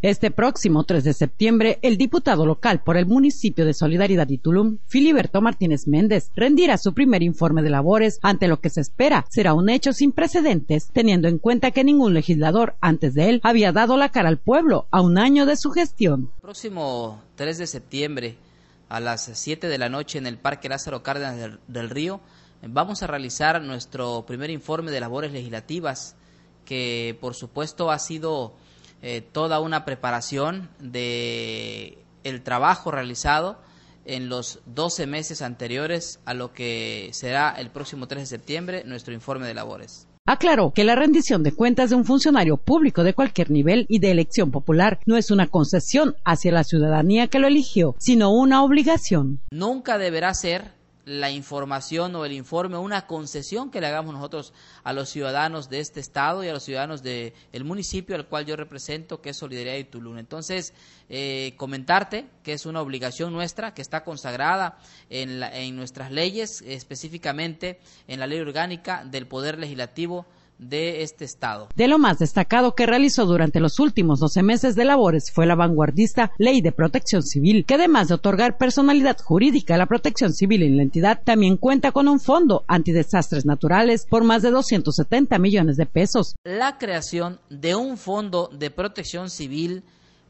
Este próximo 3 de septiembre, el diputado local por el municipio de Solidaridad y Tulum, Filiberto Martínez Méndez, rendirá su primer informe de labores ante lo que se espera será un hecho sin precedentes, teniendo en cuenta que ningún legislador antes de él había dado la cara al pueblo a un año de su gestión. Próximo 3 de septiembre, a las 7 de la noche en el Parque Lázaro Cárdenas del Río, vamos a realizar nuestro primer informe de labores legislativas, que por supuesto ha sido eh, toda una preparación de el trabajo realizado en los 12 meses anteriores a lo que será el próximo 3 de septiembre nuestro informe de labores. Aclaró que la rendición de cuentas de un funcionario público de cualquier nivel y de elección popular no es una concesión hacia la ciudadanía que lo eligió, sino una obligación. Nunca deberá ser la información o el informe, una concesión que le hagamos nosotros a los ciudadanos de este estado y a los ciudadanos del municipio al cual yo represento, que es Solidaridad de Tulum. Entonces, eh, comentarte que es una obligación nuestra, que está consagrada en, en nuestras leyes, específicamente en la ley orgánica del Poder Legislativo de este estado. De lo más destacado que realizó durante los últimos 12 meses de labores fue la vanguardista Ley de Protección Civil, que además de otorgar personalidad jurídica a la protección civil en la entidad, también cuenta con un fondo antidesastres naturales por más de 270 millones de pesos. La creación de un fondo de protección civil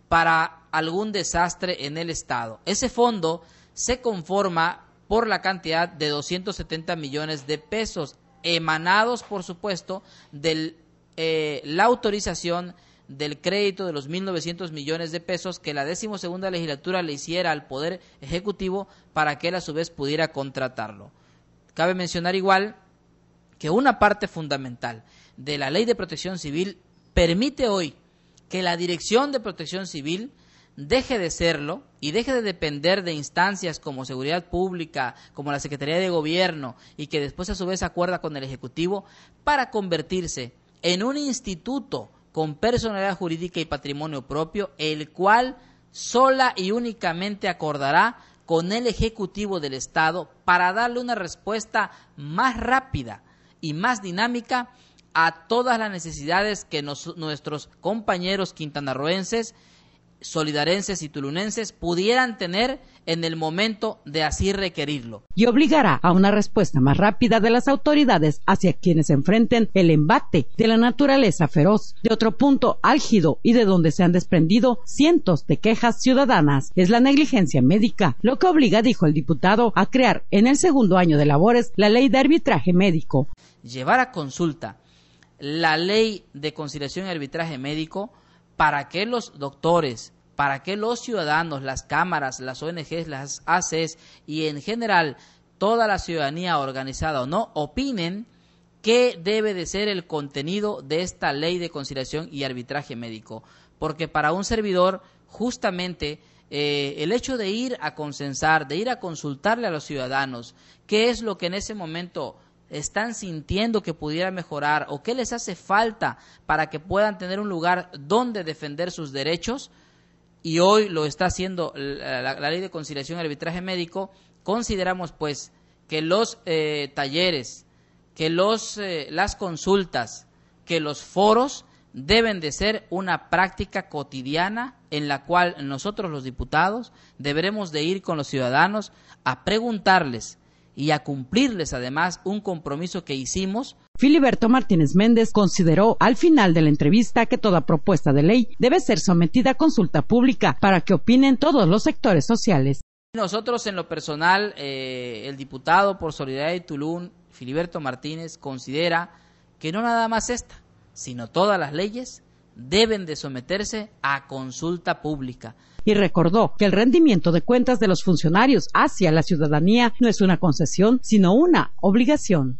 para algún desastre en el estado. Ese fondo se conforma por la cantidad de 270 millones de pesos emanados, por supuesto, de eh, la autorización del crédito de los 1.900 millones de pesos que la decimosegunda legislatura le hiciera al Poder Ejecutivo para que él a su vez pudiera contratarlo. Cabe mencionar igual que una parte fundamental de la Ley de Protección Civil permite hoy que la Dirección de Protección Civil deje de serlo y deje de depender de instancias como seguridad pública, como la Secretaría de Gobierno y que después a su vez acuerda con el Ejecutivo para convertirse en un instituto con personalidad jurídica y patrimonio propio, el cual sola y únicamente acordará con el Ejecutivo del Estado para darle una respuesta más rápida y más dinámica a todas las necesidades que nuestros compañeros quintanarroenses solidarenses y tulunenses pudieran tener en el momento de así requerirlo. Y obligará a una respuesta más rápida de las autoridades hacia quienes enfrenten el embate de la naturaleza feroz, de otro punto álgido y de donde se han desprendido cientos de quejas ciudadanas. Es la negligencia médica, lo que obliga, dijo el diputado, a crear en el segundo año de labores la ley de arbitraje médico. Llevar a consulta la ley de conciliación y arbitraje médico ¿para que los doctores, para que los ciudadanos, las cámaras, las ONGs, las ACES y en general toda la ciudadanía organizada o no opinen qué debe de ser el contenido de esta ley de conciliación y arbitraje médico? Porque para un servidor, justamente, eh, el hecho de ir a consensar, de ir a consultarle a los ciudadanos qué es lo que en ese momento están sintiendo que pudiera mejorar o qué les hace falta para que puedan tener un lugar donde defender sus derechos. Y hoy lo está haciendo la, ley de conciliación y arbitraje médico. Consideramos pues que los eh, talleres, que los, eh, las consultas, que los foros deben de ser una práctica cotidiana en la cual nosotros los diputados deberemos de ir con los ciudadanos a preguntarles y a cumplirles además un compromiso que hicimos. Filiberto Martínez Méndez consideró al final de la entrevista que toda propuesta de ley debe ser sometida a consulta pública para que opinen todos los sectores sociales. Nosotros en lo personal, eh, el diputado por Solidaridad de Tulum, Filiberto Martínez, considera que no nada más esta, sino todas las leyes deben de someterse a consulta pública. Y recordó que el rendimiento de cuentas de los funcionarios hacia la ciudadanía no es una concesión, sino una obligación.